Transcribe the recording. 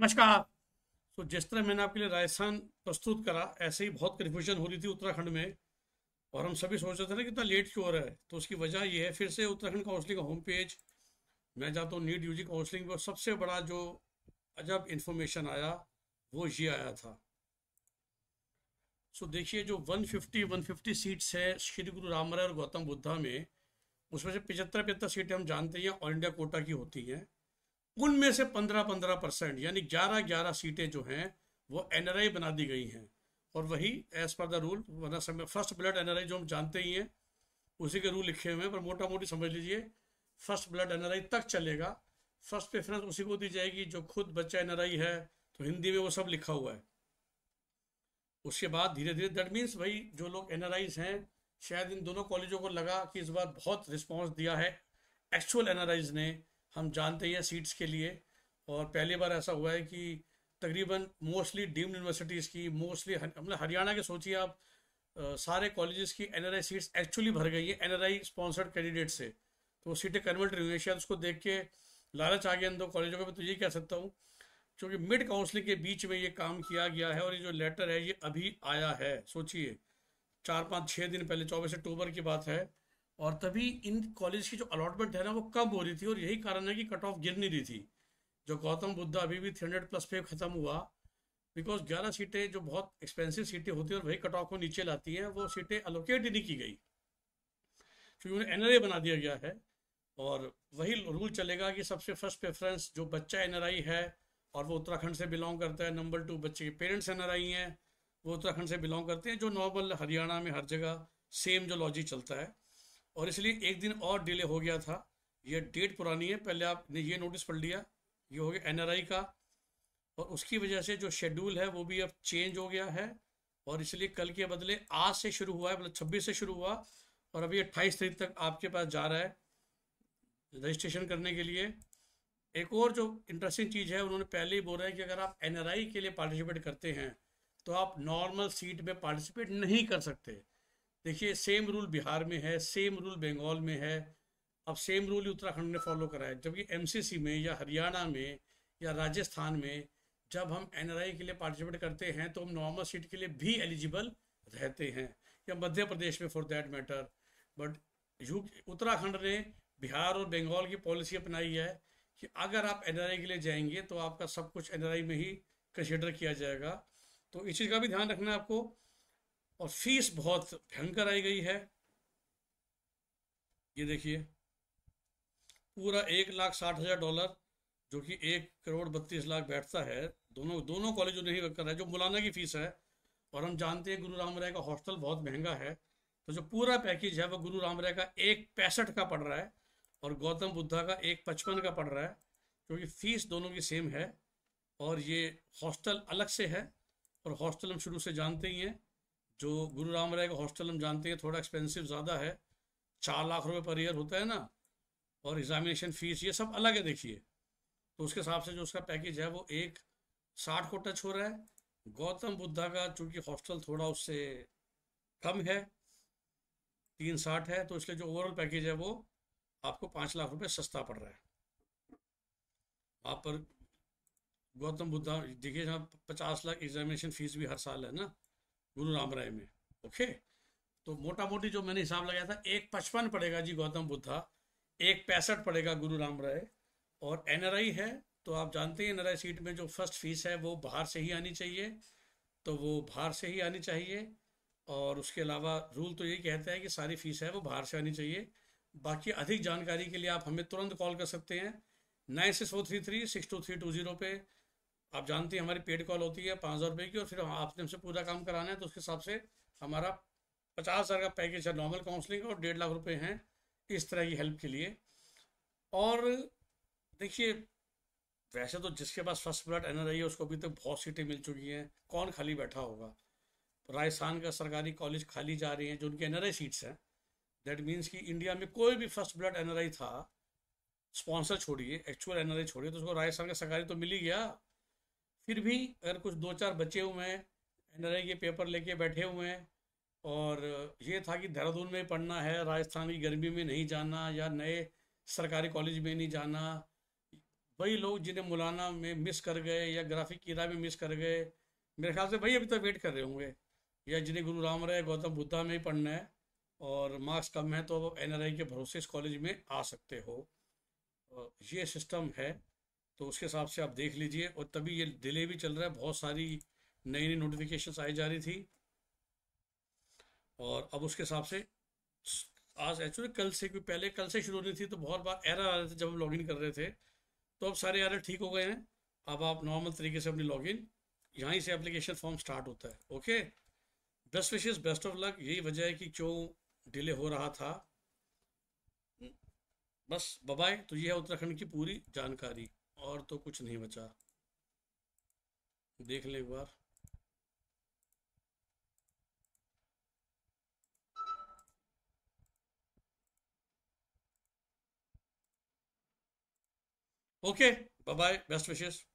नमस्कार तो जिस तरह मैंने आपके लिए राजस्थान प्रस्तुत करा ऐसे ही बहुत कन्फ्यूजन हो रही थी उत्तराखंड में और हम सभी सोच रहे थे ना कितना लेट क्यों हो रहा है तो उसकी वजह यह है फिर से उत्तराखंड काउंसलिंग का होम पेज मैं जाता हूँ नीट यूजी काउंसलिंग पर सबसे बड़ा जो अजब इन्फॉर्मेशन आया वो ये आया था सो देखिए जो 150 150 सीट्स है श्री गुरु रामराय और गौतम बुद्धा में उसमें से पिछहत्तर पिछहत्तर सीटें हम जानते हैं ऑल इंडिया कोटा की होती हैं उनमें से पंद्रह पंद्रह परसेंट यानी ग्यारह ग्यारह सीटें जो हैं वो एनआरआई बना दी गई हैं और वही as per the rule first blood NRI जो हम जानते ही हैं उसी के रूल लिखे हुए हैं पर मोटा मोटी समझ लीजिए फर्स्ट ब्लड एनआरआई तक चलेगा फर्स्ट प्रेफरेंस उसी को दी जाएगी जो खुद बच्चा एन है तो हिंदी में वो सब लिखा हुआ है उसके बाद धीरे धीरे दैट मीन्स भाई जो लोग एन हैं शायद इन दोनों कॉलेजों को लगा कि इस बार बहुत रिस्पॉन्स दिया है एक्चुअल एनआरआईज ने हम जानते हैं सीट्स के लिए और पहली बार ऐसा हुआ है कि तकरीबन मोस्टली डीम्ड यूनिवर्सिटीज़ की मोस्टली मतलब हरियाणा के सोचिए आप आ, सारे कॉलेजेस की एनआरआई सीट्स एक्चुअली भर गई है एनआरआई स्पॉन्सर्ड कैंडिडेट से तो वो सीटें कन्वर्ट हुई हैं शायद उसको देख के लालच आ गया इन दो कॉलेजों का मैं तो ये कह सकता हूँ क्योंकि मिड काउंसलिंग के बीच में ये काम किया गया है और ये जो लेटर है ये अभी आया है सोचिए चार पाँच छः दिन पहले चौबीस अक्टूबर की बात है और तभी इन कॉलेज की जो अलॉटमेंट है ना वो कम हो रही थी और यही कारण है कि कट ऑफ गिर नहीं रही थी जो गौतम बुद्धा अभी भी थ्री हंड्रेड प्लस पे खत्म हुआ बिकॉज ग्यारह सीटें जो बहुत एक्सपेंसिव सीटें होती है और वही कट ऑफ को नीचे लाती है वो सीटें अलोकेट ही नहीं की गई क्योंकि उन्हें एनआरए बना दिया गया है और वही रूल चलेगा कि सबसे फर्स्ट प्रेफरेंस जो बच्चा आई है और वो उत्तराखंड से बिलोंग करता है नंबर टू बच्चे के पेरेंट्स आई हैं वो उत्तराखंड से बिलोंग करते हैं जो नॉर्मल हरियाणा में हर जगह सेम जो लॉजिक चलता है और इसलिए एक दिन और डिले हो गया था यह डेट पुरानी है पहले आपने ये नोटिस पढ़ लिया ये हो गया एनआरआई का और उसकी वजह से जो शेड्यूल है वो भी अब चेंज हो गया है और इसलिए कल के बदले आज से शुरू हुआ है मतलब छब्बीस से शुरू हुआ और अभी अट्ठाईस तारीख तक आपके पास जा रहा है रजिस्ट्रेशन करने के लिए एक और जो इंटरेस्टिंग चीज़ है उन्होंने पहले ही बोल रहे है कि अगर आप एनआरआई के लिए पार्टिसिपेट करते हैं तो आप नॉर्मल सीट में पार्टिसिपेट नहीं कर सकते देखिए सेम रूल बिहार में है सेम रूल बंगाल में है अब सेम रूल उत्तराखंड ने फॉलो करा है जबकि एमसीसी में या हरियाणा में या राजस्थान में जब हम एनआरआई के लिए पार्टिसिपेट करते हैं तो हम नॉर्मल सीट के लिए भी एलिजिबल रहते हैं या मध्य प्रदेश में for that matter but you Uttarakhand ने बिहार और बंगाल की पॉलिसी अपनाई है कि अगर आप एन के लिए जाएंगे तो आपका सब कुछ एन में ही कंसिडर किया जाएगा तो इस चीज़ का भी ध्यान रखना है आपको और फीस बहुत भयंकर आई गई है ये देखिए पूरा एक लाख साठ हजार डॉलर जो कि एक करोड़ बत्तीस लाख बैठता है दोनों दोनों कॉलेजों ने ही कर है जो मौलाना की फीस है और हम जानते हैं गुरु राम राय का हॉस्टल बहुत महंगा है तो जो पूरा पैकेज है वो गुरु राम राय का एक पैंसठ का पड़ रहा है और गौतम बुद्धा का एक पचपन का पड़ रहा है क्योंकि फीस दोनों की सेम है और ये हॉस्टल अलग से है और हॉस्टल हम शुरू से जानते ही हैं जो गुरु राम राय का हॉस्टल हम जानते हैं थोड़ा एक्सपेंसिव ज़्यादा है चार लाख रुपए पर ईयर होता है ना और एग्जामिनेशन फीस ये सब अलग है देखिए तो उसके हिसाब से जो उसका पैकेज है वो एक साठ को टच हो रहा है गौतम बुद्धा का चूंकि हॉस्टल थोड़ा उससे कम है तीन साठ है तो इसलिए जो ओवरऑल पैकेज है वो आपको पाँच लाख रुपये सस्ता पड़ रहा है आप पर गौतम बुद्धा देखिए जहाँ पचास लाख एग्जामिनेशन फीस भी हर साल है ना गुरु राम राय में ओके तो मोटा मोटी जो मैंने हिसाब लगाया था एक पचपन पड़ेगा जी गौतम बुद्धा एक पैंसठ पड़ेगा गुरु राम राय और एन है तो आप जानते हैं एन सीट में जो फर्स्ट फीस है वो बाहर से ही आनी चाहिए तो वो बाहर से ही आनी चाहिए और उसके अलावा रूल तो ये कहता है कि सारी फीस है वो बाहर से आनी चाहिए बाकी अधिक जानकारी के लिए आप हमें तुरंत कॉल कर सकते हैं nine six four three three six two three two zero पे आप जानते हैं हमारी पेड कॉल होती है पाँच हज़ार की और फिर आपने हमसे पूरा काम कराना है तो उसके हिसाब से हमारा पचास हज़ार का पैकेज है नॉर्मल काउंसलिंग और डेढ़ लाख रुपये हैं इस तरह की हेल्प के लिए और देखिए वैसे तो जिसके पास फर्स्ट ब्लड एन है उसको अभी तक तो बहुत सीटें मिल चुकी हैं कौन खाली बैठा होगा राजस्थान का सरकारी कॉलेज खाली जा रही हैं जो उनके एन सीट्स हैं दैट मीन्स कि इंडिया में कोई भी फर्स्ट ब्लड एन था स्पॉन्सर छोड़िए एक्चुअल एन छोड़िए तो उसको राजस्थान का सरकारी तो मिल ही गया फिर भी अगर कुछ दो चार बचे हुए हैं एन के पेपर लेके बैठे हुए हैं और ये था कि देहरादून में पढ़ना है राजस्थान की गर्मी में नहीं जाना या नए सरकारी कॉलेज में नहीं जाना वही लोग जिन्हें मौलाना में मिस कर गए या ग्राफिक किरा में मिस कर गए मेरे ख्याल से वही अभी तक वेट कर रहे होंगे या जिन्हें गुरु राम राय गौतम बुद्धा में ही पढ़ना है और मार्क्स कम है तो एन के भरोसे इस कॉलेज में आ सकते हो ये सिस्टम है तो उसके हिसाब से आप देख लीजिए और तभी ये डिले भी चल रहा है बहुत सारी नई नई नोटिफिकेशन आई जा रही थी और अब उसके हिसाब से आज एक्चुअली कल से क्योंकि पहले कल से शुरू होनी थी तो बहुत बार एरर आ रहे थे जब हम लॉगिन कर रहे थे तो अब सारे एरर ठीक हो गए हैं अब आप नॉर्मल तरीके से अपनी लॉगिन यहाँ से एप्लीकेशन फॉर्म स्टार्ट होता है ओके बेस्ट विशेष बेस्ट ऑफ लक यही वजह है कि क्यों डिले हो रहा था बस बबाई तो यह है उत्तराखंड की पूरी जानकारी और तो कुछ नहीं बचा देख ले एक बार ओके बाय बाय बेस्ट विशेष